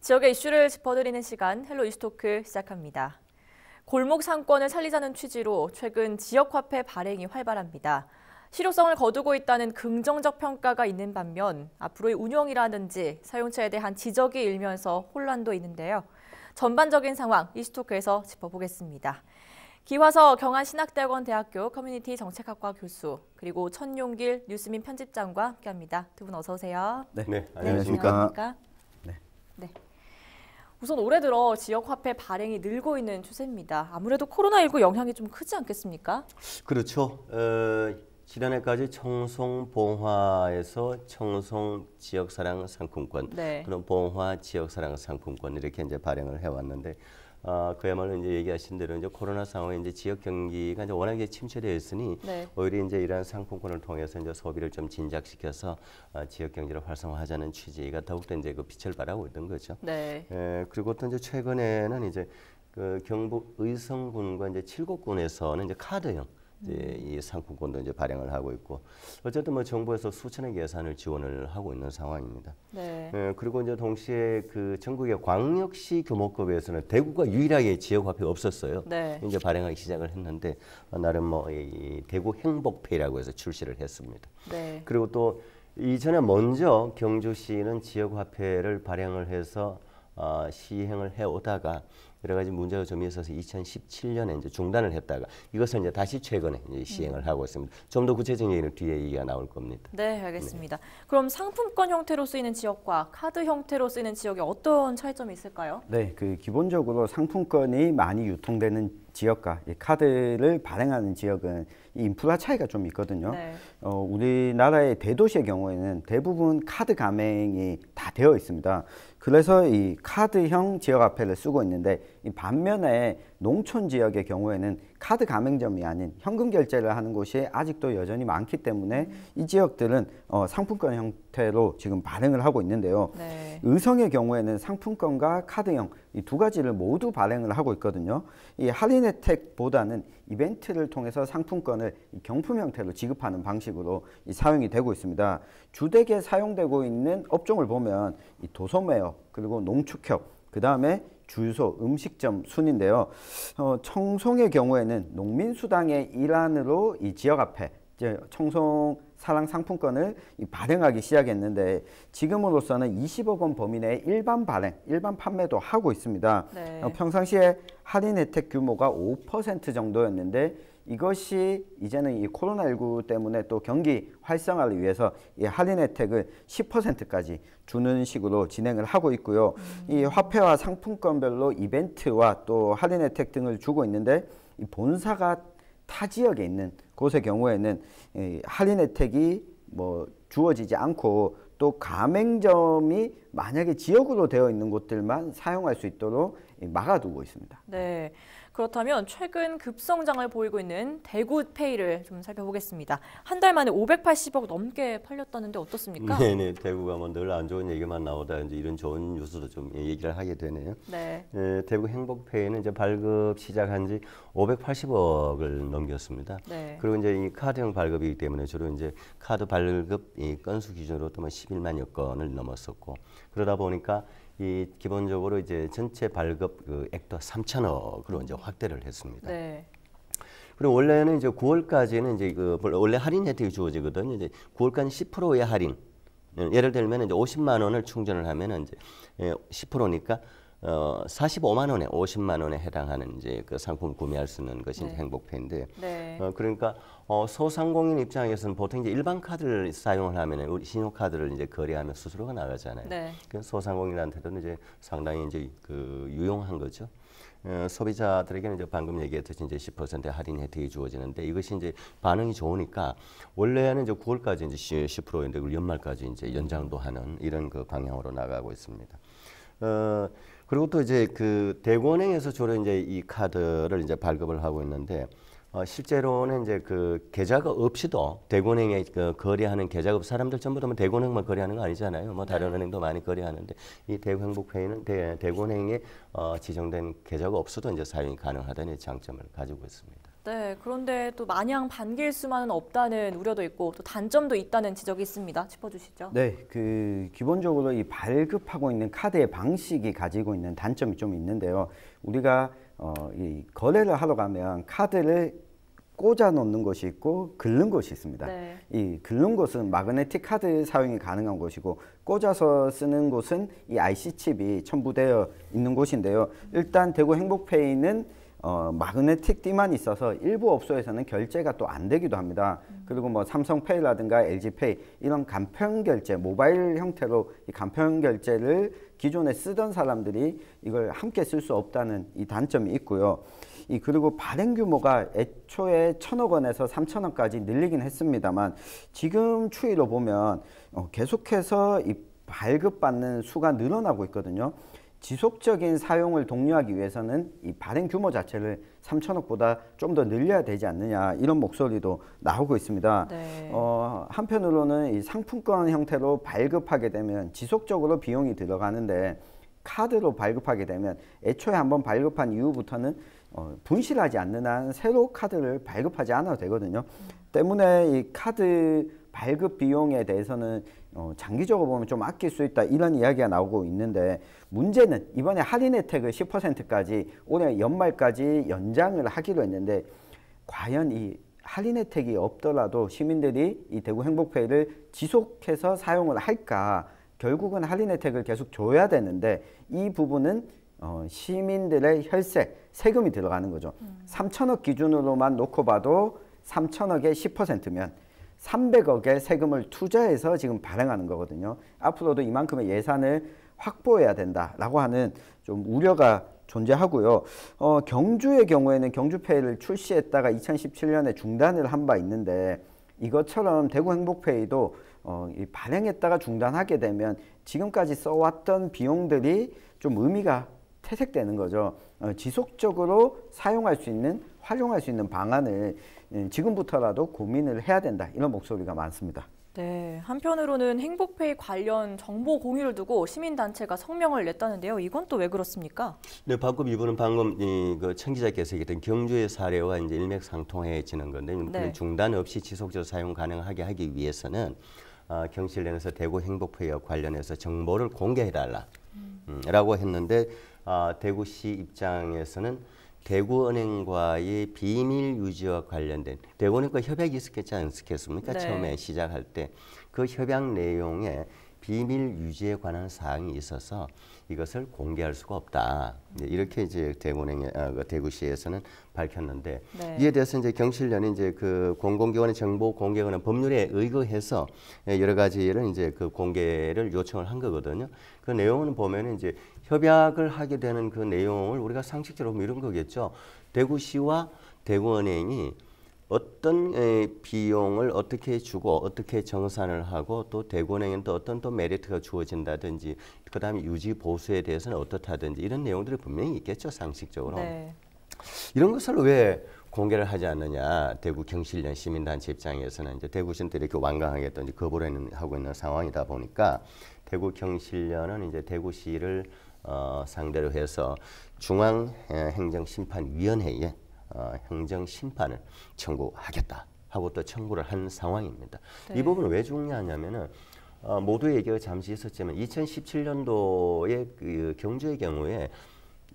지역의 이슈를 짚어드리는 시간 헬로 이스토크 시작합니다. 골목 상권을 살리자는 취지로 최근 지역 화폐 발행이 활발합니다. 실효성을 거두고 있다는 긍정적 평가가 있는 반면 앞으로의 운영이라든지 사용처에 대한 지적이 일면서 혼란도 있는데요. 전반적인 상황 이스토크에서 짚어보겠습니다. 기화서 경안신학대학원 대학교 커뮤니티 정책학과 교수 그리고 천용길 뉴스민 편집장과 함께합니다. 두 분 어서 오세요. 네. 네, 네. 안녕하십니까. 네. 네. 우선 올해 들어 지역 화폐 발행이 늘고 있는 추세입니다. 아무래도 코로나19 영향이 좀 크지 않겠습니까? 그렇죠. 어, 지난해까지 청송봉화에서 청송 지역사랑 상품권, 네. 그런 봉화 지역사랑 상품권 이렇게 이제 발행을 해왔는데 어, 그야말로 이제 얘기하신 대로 이제 코로나 상황에 이제 지역 경기가 이제 워낙 에 침체되어 있으니 네. 오히려 이제 이러한 상품권을 통해서 이제 소비를 좀 진작시켜서 어, 지역 경제를 활성화하자는 취지가 더욱더 이제 그 빛을 발하고 있던 거죠. 네. 에, 예, 그리고 또 이제 최근에는 이제 그 경북 의성군과 이제 칠곡군에서는 이제 카드형 이제 이 상품권도 이제 발행을 하고 있고 어쨌든 뭐 정부에서 수천억 예산을 지원을 하고 있는 상황입니다. 네. 예, 그리고 이제 동시에 그 전국의 광역시 규모급에서는 대구가 유일하게 지역화폐 없었어요. 네. 이제 발행하기 시작을 했는데 나름 뭐 이 대구 행복페이라고 해서 출시를 했습니다. 네. 그리고 또 이전에 먼저 경주시는 지역화폐를 발행을 해서 어, 시행을 해오다가 여러 가지 문제가 좀 있어서 2017년에 이제 중단을 했다가 이것을 이제 다시 최근에 이제 시행을 하고 있습니다. 좀 더 구체적인 얘기는 뒤에 얘기가 나올 겁니다. 네, 알겠습니다. 네. 그럼 상품권 형태로 쓰이는 지역과 카드 형태로 쓰이는 지역에 어떤 차이점이 있을까요? 네, 그 기본적으로 상품권이 많이 유통되는 지역과 이 카드를 발행하는 지역은 인프라 차이가 좀 있거든요. 네. 어, 우리나라의 대도시의 경우에는 대부분 카드 가맹이 다 되어 있습니다. 그래서 이 카드형 지역 화폐를 쓰고 있는데 이 반면에 농촌 지역의 경우에는 카드 가맹점이 아닌 현금 결제를 하는 곳이 아직도 여전히 많기 때문에 이 지역들은 어, 상품권 형태로 지금 발행을 하고 있는데요. 네. 의성의 경우에는 상품권과 카드형 이 두 가지를 모두 발행을 하고 있거든요. 이 할인 혜택보다는 이벤트를 통해서 상품권을 경품 형태로 지급하는 방식으로 사용이 되고 있습니다. 주택에 사용되고 있는 업종을 보면 도소매업 그리고 농축협 그 다음에 주유소, 음식점 순인데요. 어, 청송의 경우에는 농민수당의 일환으로 이 지역 앞에 청송 사랑 상품권을 발행하기 시작했는데 지금으로서는 20억 원 범위 내에 일반 발행, 일반 판매도 하고 있습니다. 네. 어, 평상시에 할인 혜택 규모가 5% 정도였는데 이것이 이제는 이 코로나19 때문에 또 경기 활성화를 위해서 이 할인 혜택을 10%까지 주는 식으로 진행을 하고 있고요. 음. 이 화폐와 상품권별로 이벤트와 또 할인 혜택 등을 주고 있는데 이 본사가 타 지역에 있는 곳의 경우에는 이 할인 혜택이 뭐 주어지지 않고 또 가맹점이 만약에 지역으로 되어 있는 곳들만 사용할 수 있도록 막아두고 있습니다. 네. 그렇다면 최근 급성장을 보이고 있는 대구페이를 좀 살펴보겠습니다. 한 달 만에 580억 넘게 팔렸다는데 어떻습니까? 네네 네. 대구가 뭐늘안 좋은 얘기만 나오다 이제 이런 좋은 뉴스도 좀 예, 얘기를 하게 되네요. 네. 예, 대구 행복페이는 이제 발급 시작한 지 580억을 넘겼습니다. 네. 그리고 이제 이 카드형 발급이기 때문에 주로 이제 카드 발급 이 건수 기준으로 또 11만여 뭐 건을 넘었었고 그러다 보니까 이 기본적으로 이제 전체 발급 그 액도 3천억으로 이제 확대를 했습니다. 네. 그리고 원래는 이제 9월까지는 이제 그 뭐 원래 할인 혜택이 주어지거든요. 이제 9월까지 10%의 할인. 예를 들면 이제 50만 원을 충전을 하면 이제 10%니까 예, 어, 45만 원에 50만 원에 해당하는 이제 그 상품 구매할 수 있는 것이 그 네. 행복페인데 네. 어, 그러니까 어, 소상공인 입장에서는 보통 이제 일반 카드를 사용을 하면 우리 신용카드를 이제 거래하면 수수료가 나가잖아요. 네. 그 소상공인한테도 이제 상당히 이제 그 유용한 거죠. 어, 소비자들에게는 이제 방금 얘기했듯이 이제 10% 할인 혜택이 주어지는데 이것이 이제 반응이 좋으니까 원래는 이제 9월까지 이제 10%인데 그 연말까지 이제 연장도 하는 이런 그 방향으로 나가고 있습니다. 어, 그리고 또 이제 그 대구은행에서 주로 이제 이 카드를 이제 발급을 하고 있는데 어, 실제로는 이제 그 계좌가 없이도 대구은행에 그 거래하는 계좌급 사람들 전부 다뭐 대구은행만 거래하는 거 아니잖아요. 뭐 다른 네. 은행도 많이 거래하는데 이 대구행복회의는 대, 대구은행에 어, 지정된 계좌가 없어도 이제 사용이 가능하다는 장점을 가지고 있습니다. 네, 그런데 또 마냥 반길 수만은 없다는 우려도 있고 또 단점도 있다는 지적이 있습니다. 짚어주시죠. 네, 그 기본적으로 이 발급하고 있는 카드의 방식이 가지고 있는 단점이 좀 있는데요. 우리가 어, 이 거래를 하러 가면 카드를 꽂아 놓는 곳이 있고 긁는 곳이 있습니다. 네. 이 긁는 곳은 마그네틱 카드 사용이 가능한 곳이고 꽂아서 쓰는 곳은 이 IC 칩이 첨부되어 있는 곳인데요. 일단 대구 행복페이는 어, 마그네틱 띠만 있어서 일부 업소에서는 결제가 또 안 되기도 합니다. 음. 그리고 뭐 삼성페이라든가 LG페이 이런 간편 결제, 모바일 형태로 이 간편 결제를 기존에 쓰던 사람들이 이걸 함께 쓸 수 없다는 이 단점이 있고요. 이 그리고 발행 규모가 애초에 천억 원에서 삼천 원까지 늘리긴 했습니다만 지금 추이로 보면 어, 계속해서 이 발급받는 수가 늘어나고 있거든요. 지속적인 사용을 독려하기 위해서는 이 발행 규모 자체를 3천억보다 좀 더 늘려야 되지 않느냐 이런 목소리도 나오고 있습니다. 네. 어, 한편으로는 이 상품권 형태로 발급하게 되면 지속적으로 비용이 들어가는데 카드로 발급하게 되면 애초에 한번 발급한 이후부터는 어, 분실하지 않는 한 새로 카드를 발급하지 않아도 되거든요. 음. 때문에 이 카드 발급 비용에 대해서는 어, 장기적으로 보면 좀 아낄 수 있다 이런 이야기가 나오고 있는데 문제는 이번에 할인 혜택을 10%까지 올해 연말까지 연장을 하기로 했는데 과연 이 할인 혜택이 없더라도 시민들이 이 대구 행복페이를 지속해서 사용을 할까 결국은 할인 혜택을 계속 줘야 되는데 이 부분은 어, 시민들의 혈세, 세금이 들어가는 거죠. 음. 3천억 기준으로만 놓고 봐도 3천억에 10%면 300억의 세금을 투자해서 지금 발행하는 거거든요. 앞으로도 이만큼의 예산을 확보해야 된다라고 하는 좀 우려가 존재하고요. 어, 경주의 경우에는 경주페이를 출시했다가 2017년에 중단을 한 바 있는데 이것처럼 대구 행복페이도 어, 발행했다가 중단하게 되면 지금까지 써왔던 비용들이 좀 의미가 퇴색되는 거죠. 어, 지속적으로 사용할 수 있는 활용할 수 있는 방안을 예, 지금부터라도 고민을 해야 된다 이런 목소리가 많습니다. 네, 한편으로는 행복페이 관련 정보 공유를 두고 시민단체가 성명을 냈다는데요. 이건 또 왜 그렇습니까? 네, 방금 이분은 방금 이그 청기자께서 얘기했던 경주의 사례와 이제 일맥상통해지는 건데 네. 중단 없이 지속적으로 사용 가능하게 하기 위해서는 어, 경실 내에서 대구 행복페이와 관련해서 정보를 공개해달라 음. 음, 라고 했는데 어, 대구시 입장에서는 대구은행과의 비밀 유지와 관련된 대구은행과 협약이 있었겠지 않겠습니까? 네. 처음에 시작할 때 그 협약 내용에 비밀 유지에 관한 사항이 있어서 이것을 공개할 수가 없다. 네, 이렇게 이제 대구은행 에 어, 아, 그 대구시에서는 밝혔는데 네. 이에 대해서 이제 경실련이 이제 그 공공기관의 정보 공개 하는 법률에 의거해서 예, 여러 가지를 이제 그 공개를 요청을 한 거거든요. 그 내용은 보면은 이제 협약을 하게 되는 그 내용을 우리가 상식적으로 보면 이런 거겠죠. 대구시와 대구은행이 어떤 비용을 어떻게 주고 어떻게 정산을 하고 또 대구은행은 또 어떤 또 메리트가 주어진다든지 그다음에 유지 보수에 대해서는 어떻다든지 이런 내용들이 분명히 있겠죠 상식적으로 네. 이런 것을 왜 공개를 하지 않느냐 대구 경실련 시민단체 입장에서는 이제 대구시는 이렇게 완강하게 던지 거부를 하고 있는 상황이다 보니까 대구 경실련은 이제 대구시를 어, 상대로 해서 중앙행정심판위원회에 예, 어, 행정심판을 청구하겠다 하고 또 청구를 한 상황입니다. 네. 이 부분은 왜 중요하냐면은 어, 모두 얘기가 잠시 있었지만 2017년도에 그 경주의 경우에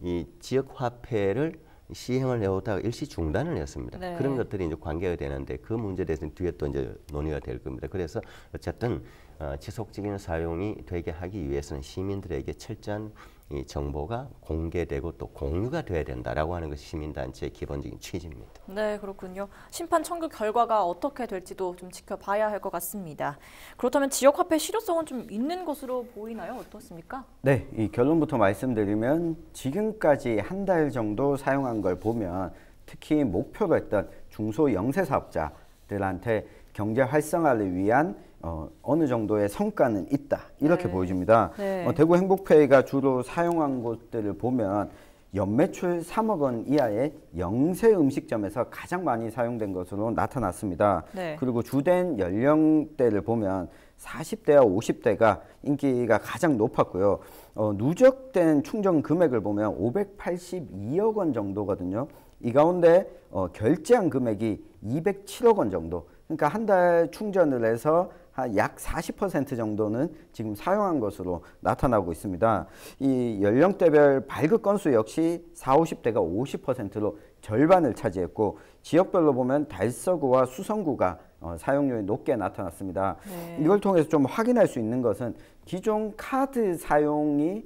이 지역 화폐를 시행을 해오다가 일시 중단을 했습니다. 네. 그런 것들이 이제 관계가 되는데 그 문제에 대해서는 뒤에 또 이제 논의가 될 겁니다. 그래서 어쨌든 어, 지속적인 사용이 되게 하기 위해서는 시민들에게 철저한 이 정보가 공개되고 또 공유가 돼야 된다라고 하는 것이 시민단체의 기본적인 취지입니다. 네, 그렇군요. 심판 청구 결과가 어떻게 될지도 좀 지켜봐야 할 것 같습니다. 그렇다면 지역화폐 실효성은 좀 있는 것으로 보이나요? 어떻습니까? 네, 이 결론부터 말씀드리면 지금까지 한 달 정도 사용한 걸 보면 특히 목표로 했던 중소 영세 사업자들한테 경제 활성화를 위한 어, 어느 정도의 성과는 있다 이렇게 네. 보여집니다. 네. 어, 대구 행복페이가 주로 사용한 곳들을 보면 연매출 3억 원 이하의 영세 음식점에서 가장 많이 사용된 것으로 나타났습니다. 네. 그리고 주된 연령대를 보면 40대와 50대가 인기가 가장 높았고요. 어, 누적된 충전 금액을 보면 582억 원 정도거든요. 이 가운데 어, 결제한 금액이 207억 원 정도. 그러니까 한 달 충전을 해서 약40% 정도는 지금 사용한 것으로 나타나고 있습니다. 이 연령대별 발급 건수 역시 40, 50대가 50%로 절반을 차지했고 지역별로 보면 달서구와 수성구가 어, 사용률이 높게 나타났습니다. 네. 이걸 통해서 좀 확인할 수 있는 것은 기존 카드 사용이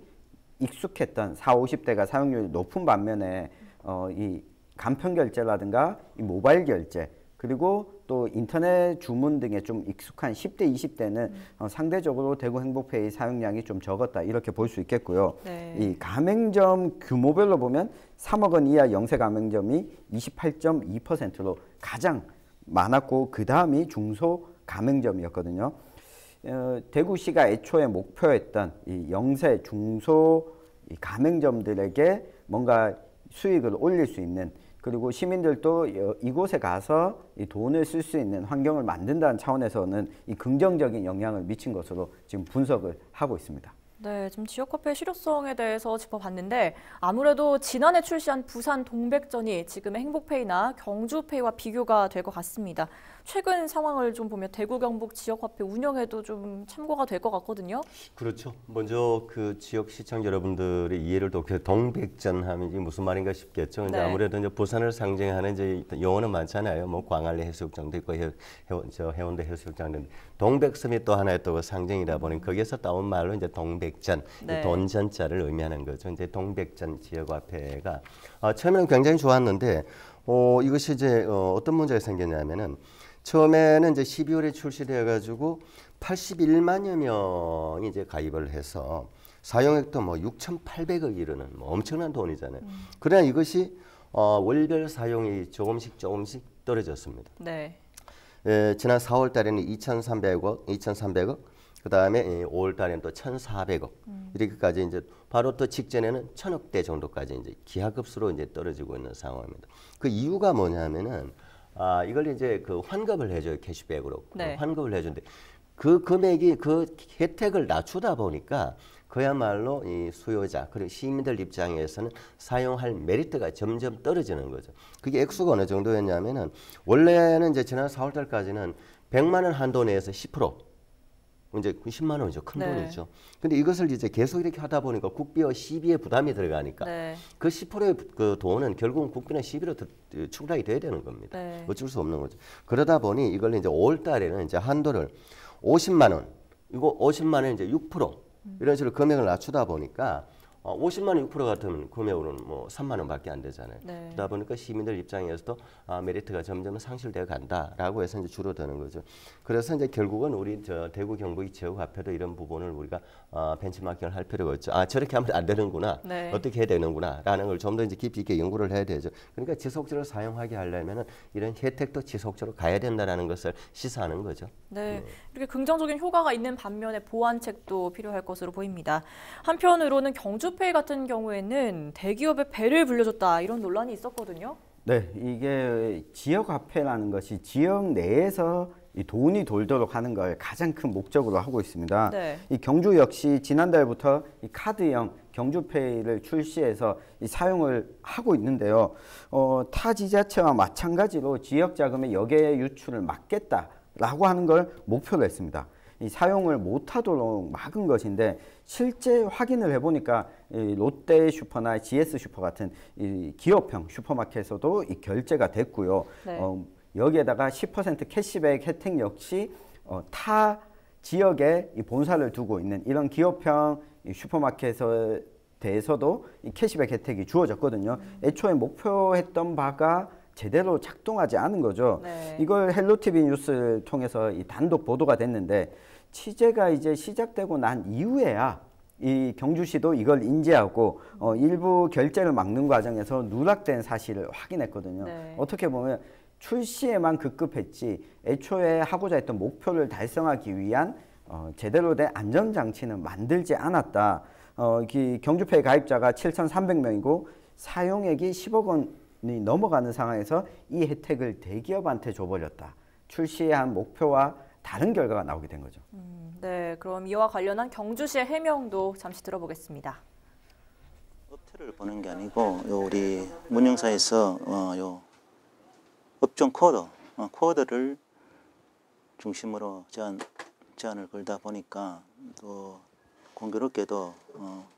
익숙했던 40, 50대가 사용률이 높은 반면에 어, 이 간편 결제라든가 이 모바일 결제 그리고 또 인터넷 주문 등에 좀 익숙한 10대, 20대는 음. 어, 상대적으로 대구 행복페이 사용량이 좀 적었다 이렇게 볼 수 있겠고요. 네. 이 가맹점 규모별로 보면 3억 원 이하 영세 가맹점이 28.2%로 가장 많았고 그 다음이 중소 가맹점이었거든요. 어, 대구시가 애초에 목표했던 이 영세 중소 이 가맹점들에게 뭔가 수익을 올릴 수 있는 그리고 시민들도 이곳에 가서 이 돈을 쓸 수 있는 환경을 만든다는 차원에서는 이 긍정적인 영향을 미친 것으로 지금 분석을 하고 있습니다. 네, 지금 지역화폐 실효성에 대해서 짚어봤는데 아무래도 지난해 출시한 부산 동백전이 지금 행복페이나 경주페이와 비교가 될 것 같습니다. 최근 상황을 좀 보면 대구 경북 지역화폐 운영에도 좀 참고가 될 것 같거든요. 그렇죠. 먼저 그 지역 시청 여러분들의 이해를 돕기 동백전 하면 이게 무슨 말인가 싶겠죠. 근데 네. 아무래도 이제 부산을 상징하는 이제 용어는 많잖아요. 뭐 광안리 해수욕장도 있고 해, 원저 해운대 해수욕장도 동백섬이 또 하나의 또 상징이다 보니 거기에서 따온 말로 이제 동백전, 네. 돈전자를 의미하는 거죠. 이제 동백전 지역화폐가 아, 처음에는 굉장히 좋았는데 어, 이것이 이제 어, 어떤 문제가 생겼냐면은 처음에는 이제 12월에 출시되어 가지고 81만여 명이 이제 가입을 해서 사용액도 뭐 6,800억 이르는 뭐 엄청난 돈이잖아요. 음. 그러나 이것이 어, 월별 사용이 조금씩 조금씩 떨어졌습니다. 네. 에, 예, 지난 4월 달에는 2,300억, 2,300억, 그 다음에 5월 달에는 또 1,400억 음. 이렇게까지 이제 바로 또 직전에는 1,000억대 정도까지 이제 기하급수로 이제 떨어지고 있는 상황입니다. 그 이유가 뭐냐면은 아, 이걸 이제 그 환급을 해줘요. 캐시백으로. 그 네. 환급을 해준데 그 금액이 그 혜택을 낮추다 보니까 그야말로 이 수요자 그리고 시민들 입장에서는 사용할 메리트가 점점 떨어지는 거죠. 그게 액수가 어느 정도였냐면은 원래는 이제 지난 4월달까지는 100만 원 한도 내에서 10% 이제 10만 그 원이죠. 큰 네. 돈이죠. 근데 이것을 이제 계속 이렇게 하다 보니까 국비와 시비에 부담이 들어가니까 네. 그 10%의 그 돈은 결국은 국비나 시비로 충당이 돼야 되는 겁니다. 네. 어쩔 수 없는 거죠. 그러다 보니 이걸 이제 5월 달에는 이제 한도를 50만 원, 이거 50만 원 이제 6% 음. 이런 식으로 금액을 낮추다 보니까 어, 50만 원 6% 같은 구매율은 뭐 3만 원밖에 안 되잖아요. 네. 그러다 보니까 시민들 입장에서도 아, 메리트가 점점 상실되어 간다라고 해서 이제 줄어드는 거죠. 그래서 이제 결국은 우리 저 대구 경북 지역 화폐도 이런 부분을 우리가 어, 벤치마킹을 할 필요가 있죠. 아 저렇게 하면 안 되는구나. 네. 어떻게 해야 되는구나라는 걸 좀 더 이제 깊이 있게 연구를 해야 되죠. 그러니까 지속적으로 사용하게 하려면은 이런 혜택도 지속적으로 가야 된다라는 것을 시사하는 거죠. 네. 네. 이렇게 긍정적인 효과가 있는 반면에 보완책도 필요할 것으로 보입니다. 한편으로는 경주 캠페인 같은 경우에는 대기업의 배를 불려줬다 이런 논란이 있었거든요. 네, 이게 지역 화폐라는 것이 지역 내에서 이 돈이 돌도록 하는 걸 가장 큰 목적으로 하고 있습니다. 네. 이 경주 역시 지난달부터 이 카드형 경주페이를 출시해서 이 사용을 하고 있는데요. 어, 타 지자체와 마찬가지로 지역 자금의 역외 유출을 막겠다라고 하는 걸 목표로 했습니다. 이 사용을 못하도록 막은 것인데 실제 확인을 해보니까 롯데 슈퍼나 GS 슈퍼 같은 이 기업형 슈퍼마켓에서도 이 결제가 됐고요. 네. 어, 여기에다가 10% 캐시백 혜택 역시 어, 타 지역에 이 본사를 두고 있는 이런 기업형 이 슈퍼마켓에 대해서도 이 캐시백 혜택이 주어졌거든요. 음. 애초에 목표했던 바가 제대로 작동하지 않은 거죠. 네. 이걸 헬로티비 뉴스를 통해서 이 단독 보도가 됐는데 취재가 이제 시작되고 난 이후에야 이 경주시도 이걸 인지하고 어, 일부 결제를 막는 과정에서 누락된 사실을 확인했거든요. 네. 어떻게 보면 출시에만 급급했지 애초에 하고자 했던 목표를 달성하기 위한 어, 제대로 된 안전장치는 만들지 않았다. 어, 이 경주페이 가입자가 7,300명이고 사용액이 10억 원이 넘어가는 상황에서 이 혜택을 대기업한테 줘버렸다. 출시한 목표와 다른 결과가 나오게 된 거죠. 음. 네, 그럼 이와 관련한 경주시의 해명도 잠시 들어보겠습니다. 업체를 보는 게 아니고 요 우리 문영사에서 어, 요 업종 코드, 어, 코드를 중심으로 제안, 제안을 걸다 보니까 또 공교롭게도 어,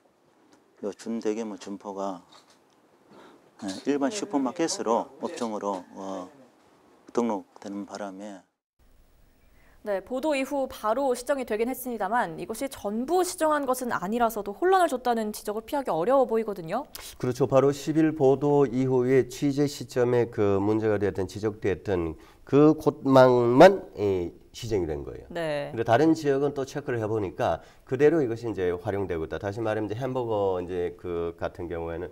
요 준대계모 준포가 예, 일반 슈퍼마켓으로 업종으로 어, 등록되는 바람에 네, 보도 이후 바로 시정이 되긴 했습니다만 이것이 전부 시정한 것은 아니라서도 혼란을 줬다는 지적을 피하기 어려워 보이거든요. 그렇죠. 바로 10일 보도 이후에 취재 시점에 그 문제가 되었던지적되었던그 곳망만 이 시정이 된 거예요. 네. 근데 다른 지역은 또 체크를 해보니까 그대로 이것이 이제 활용되고 있다. 다시 말하면 이제 햄버거 이제 그 같은 경우에는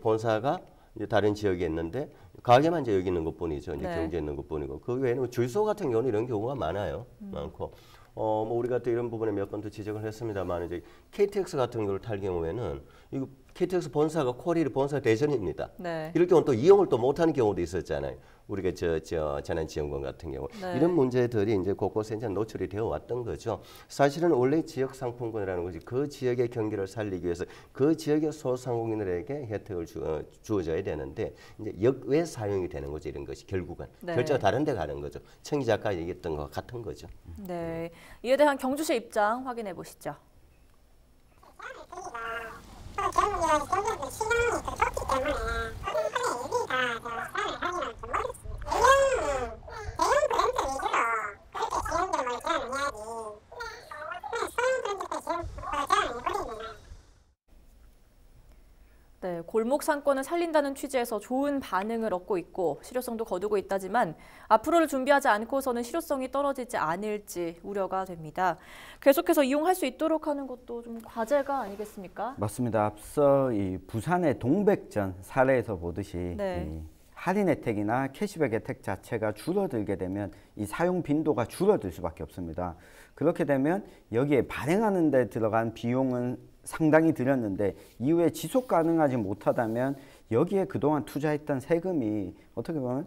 본사가 이제 다른 지역에 있는데 가게만 이제 여기 있는 것뿐이죠. 이제 네. 경제 있는 것뿐이고 그 외에는 주유소 뭐 같은 경우는 이런 경우가 많아요. 음. 많고 어 뭐 우리가 또 이런 부분에 몇번또 지적을 했습니다만 이제 KTX 같은 경우를 탈 경우에는 이거 KTX 본사가 코리일 본사 대전입니다. 네. 이럴 경우 는또 이용을 또 못하는 경우도 있었잖아요. 우리가 저, 저 재난지원금 같은 경우 네. 이런 문제들이 이제 곳곳에 이제 노출이 되어 왔던 거죠. 사실은 원래 지역 상품권이라는 것이 그 지역의 경기를 살리기 위해서 그 지역의 소상공인들에게 혜택을 주, 어, 주어져야 되는데 이제 역외 사용이 되는 거죠 이런 것이 결국은 네. 결제가 다른데 가는 거죠. 청기 작가 얘기했던 것 같은 거죠. 네, 이에 대한 경주시 입장 확인해 보시죠. Gracias. 종목 상권을 살린다는 취지에서 좋은 반응을 얻고 있고 실효성도 거두고 있다지만 앞으로를 준비하지 않고서는 실효성이 떨어지지 않을지 우려가 됩니다. 계속해서 이용할 수 있도록 하는 것도 좀 과제가 아니겠습니까? 맞습니다. 앞서 이 부산의 동백전 사례에서 보듯이 네. 할인 혜택이나 캐시백 혜택 자체가 줄어들게 되면 이 사용 빈도가 줄어들 수밖에 없습니다. 그렇게 되면 여기에 발행하는 데 들어간 비용은 상당히 들였는데 이후에 지속 가능하지 못하다면 여기에 그동안 투자했던 세금이 어떻게 보면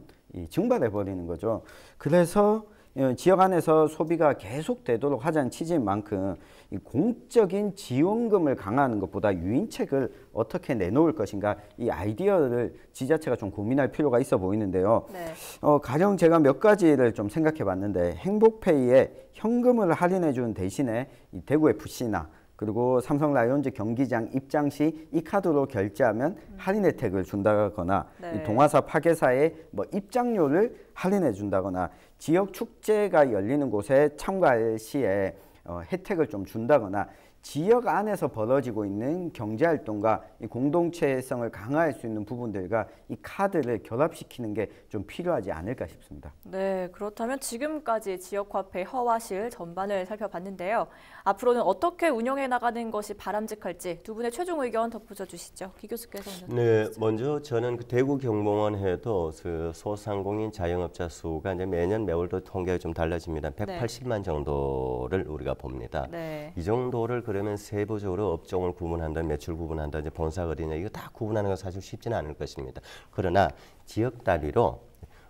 증발해 버리는 거죠. 그래서 어, 지역 안에서 소비가 계속 되도록 하자는 취지인 만큼 공적인 지원금을 강화하는 것보다 유인책을 어떻게 내놓을 것인가 이 아이디어를 지자체가 좀 고민할 필요가 있어 보이는데요. 네. 어, 가령 제가 몇 가지를 좀 생각해 봤는데 행복페이에 현금을 할인해 주 대신에 대구 FC나 그리고 삼성 라이온즈 경기장 입장 시 이 카드로 결제하면 음. 할인 혜택을 준다거나 네. 동화사 파괴사에 뭐 입장료를 할인해 준다거나 지역 축제가 열리는 곳에 참가할 시에 어, 혜택을 좀 준다거나 지역 안에서 벌어지고 있는 경제 활동과 이 공동체성을 강화할 수 있는 부분들과 이 카드를 결합시키는 게 좀 필요하지 않을까 싶습니다. 네, 그렇다면 지금까지 지역화폐 허와실 전반을 살펴봤는데요. 앞으로는 어떻게 운영해 나가는 것이 바람직할지 두 분의 최종 의견 덧붙여 주시죠. 기 교수께서 먼저. 네, 먼저 저는 그 대구 경공원 해도 그 소상공인 자영업자 수가 이제 매년 매월도 통계가 좀 달라집니다. 180만 정도를 우리가 봅니다. 네. 이 정도를 그 그러면 세부적으로 업종을 구분한다, 매출 구분한다, 이제 본사가 어디냐 이거 다 구분하는 건 사실 쉽지는 않을 것입니다. 그러나 지역 단위로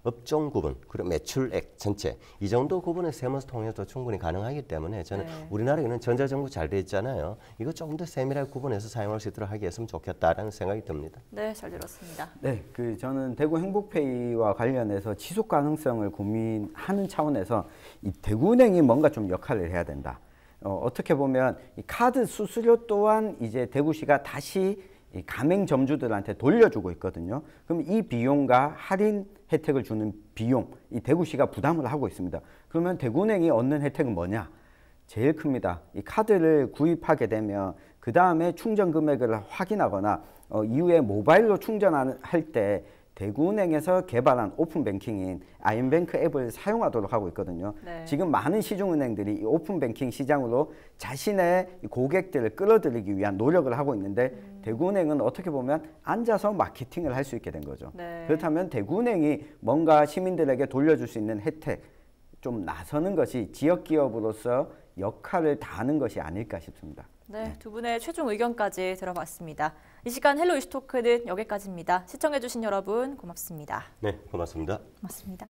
업종 구분 그리고 매출액 전체 이 정도 구분은 세무서 통해서 도 충분히 가능하기 때문에 저는 네. 우리나라에는 전자정부 잘 돼 있잖아요. 이거 조금 더 세밀하게 구분해서 사용할 수 있도록 하게 했으면 좋겠다라는 생각이 듭니다. 네, 잘 들었습니다. 네, 그 저는 대구 행복페이와 관련해서 지속 가능성을 고민하는 차원에서 이 대구은행이 뭔가 좀 역할을 해야 된다. 어, 어떻게 보면 이 카드 수수료 또한 이제 대구시가 다시 이 가맹 점주들한테 돌려주고 있거든요. 그럼 이 비용과 할인 혜택을 주는 비용, 이 대구시가 부담을 하고 있습니다. 그러면 대구은행이 얻는 혜택은 뭐냐? 제일 큽니다. 이 카드를 구입하게 되면 그 다음에 충전 금액을 확인하거나 어, 이후에 모바일로 충전할 때 대구은행에서 개발한 오픈뱅킹인 아이엠뱅크 앱을 사용하도록 하고 있거든요. 네. 지금 많은 시중은행들이 이 오픈뱅킹 시장으로 자신의 고객들을 끌어들이기 위한 노력을 하고 있는데 음. 대구은행은 어떻게 보면 앉아서 마케팅을 할 수 있게 된 거죠. 네. 그렇다면 대구은행이 뭔가 시민들에게 돌려줄 수 있는 혜택 좀 나서는 것이 지역기업으로서 역할을 다하는 것이 아닐까 싶습니다. 네, 네, 두 분의 최종 의견까지 들어봤습니다. 이 시간 헬로 이슈토크는 여기까지입니다. 시청해주신 여러분 고맙습니다. 네, 고맙습니다. 고맙습니다.